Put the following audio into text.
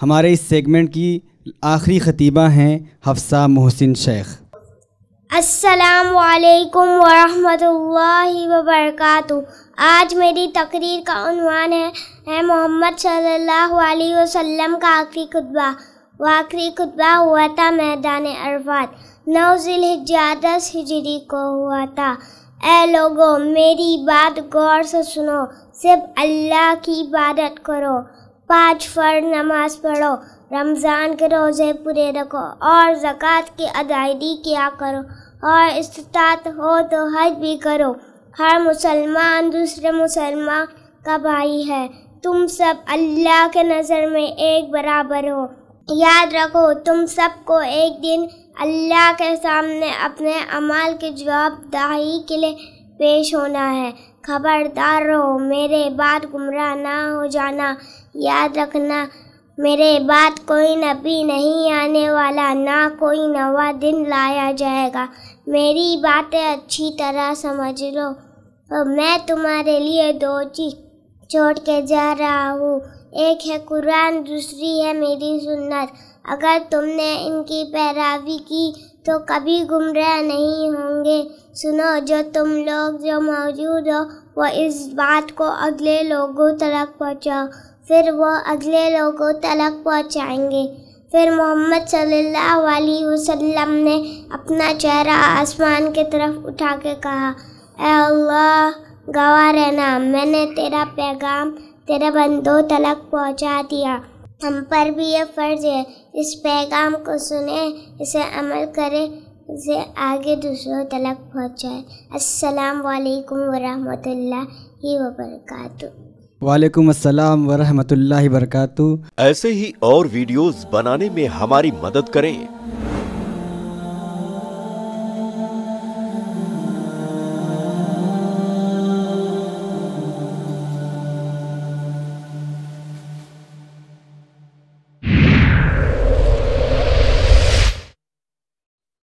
हमारे इस सेगमेंट की आखिरी खतीबा हैं हफ्सा मोहसिन शेख असलकम वरहमतुल्लाहि वबरकातु आज मेरी तकरीर का उनवान है है मोहम्मद सल्लल्लाहु अलैहि वसल्लम का आखिरी खुतबा व आखिरी खुतबा हुआ था मैदान अरफात नौ जिलहिजादस हिजरी को हुआ था ए लोगों मेरी बात गौर से सुनो सिर्फ अल्लाह की इबादत करो पाँच फर्ज नमाज पढ़ो रमज़ान के रोज़े पूरे रखो और ज़क़़त की अदायगी किया करो और इस्तात हो तो हज भी करो हर मुसलमान दूसरे मुसलमान का भाई है तुम सब अल्लाह के नज़र में एक बराबर हो याद रखो तुम सबको एक दिन अल्लाह के सामने अपने अमाल की जवाबदाही के लिए पेश होना है खबरदार रहो मेरे बाद गुमराह ना हो जाना याद रखना मेरे बाद कोई नबी नहीं आने वाला ना कोई नवा दिन लाया जाएगा मेरी बातें अच्छी तरह समझ लो तो मैं तुम्हारे लिए दो चीज छोड़ के जा रहा हूँ एक है कुरान दूसरी है मेरी सुन्नत अगर तुमने इनकी पैरावी की तो कभी गुमराह नहीं होंगे सुनो जो तुम लोग जो मौजूद हो वो इस बात को अगले लोगों तक पहुँचाओ फिर वह अगले लोगों तलक पहुँचाएंगे फिर मोहम्मद सल्लल्लाहु अलैहि वसल्लम ने अपना चेहरा आसमान की तरफ उठा के कहा ए अल्लाह गवाह रहना मैंने तेरा पैगाम तेरे बंदों तलक पहुँचा दिया हम पर भी यह फ़र्ज है इस पैगाम को सुने इसे अमल करें इसे आगे दूसरों तलक पहुँचाए असलकम वरहमल वर्का वालेकुम अस्सलाम वरहमतुल्लाहि वरकू ऐसे ही और वीडियोस बनाने में हमारी मदद करें